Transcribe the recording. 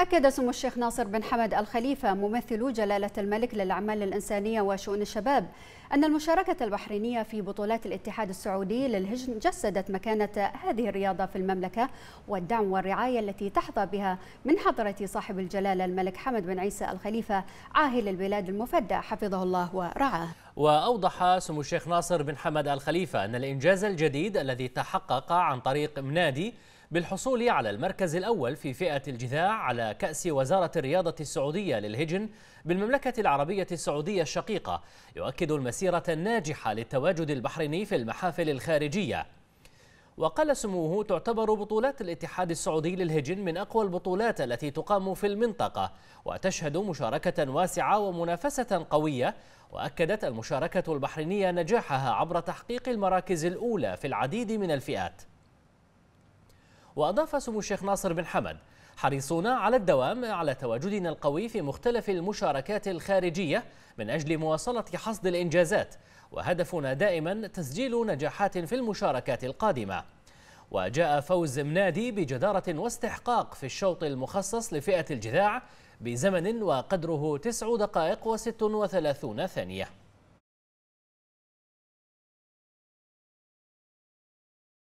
أكد سمو الشيخ ناصر بن حمد الخليفة ممثل جلالة الملك للأعمال الإنسانية وشؤون الشباب أن المشاركة البحرينية في بطولات الاتحاد السعودي للهجن جسدت مكانة هذه الرياضة في المملكة والدعم والرعاية التي تحظى بها من حضرة صاحب الجلالة الملك حمد بن عيسى الخليفة عاهل البلاد المفدى حفظه الله ورعاه وأوضح سمو الشيخ ناصر بن حمد الخليفة أن الإنجاز الجديد الذي تحقق عن طريق منادي بالحصول على المركز الأول في فئة الجذاع على كأس وزارة الرياضة السعودية للهجن بالمملكة العربية السعودية الشقيقة يؤكد المسيرة الناجحة للتواجد البحريني في المحافل الخارجية وقال سموه تعتبر بطولات الاتحاد السعودي للهجن من أقوى البطولات التي تقام في المنطقة وتشهد مشاركة واسعة ومنافسة قوية وأكدت المشاركة البحرينية نجاحها عبر تحقيق المراكز الأولى في العديد من الفئات وأضاف سمو الشيخ ناصر بن حمد حريصون على الدوام على تواجدنا القوي في مختلف المشاركات الخارجية من أجل مواصلة حصد الإنجازات وهدفنا دائما تسجيل نجاحات في المشاركات القادمة وجاء فوز منادي بجدارة واستحقاق في الشوط المخصص لفئة الجذاع بزمن وقدره تسع دقائق و36 ثانية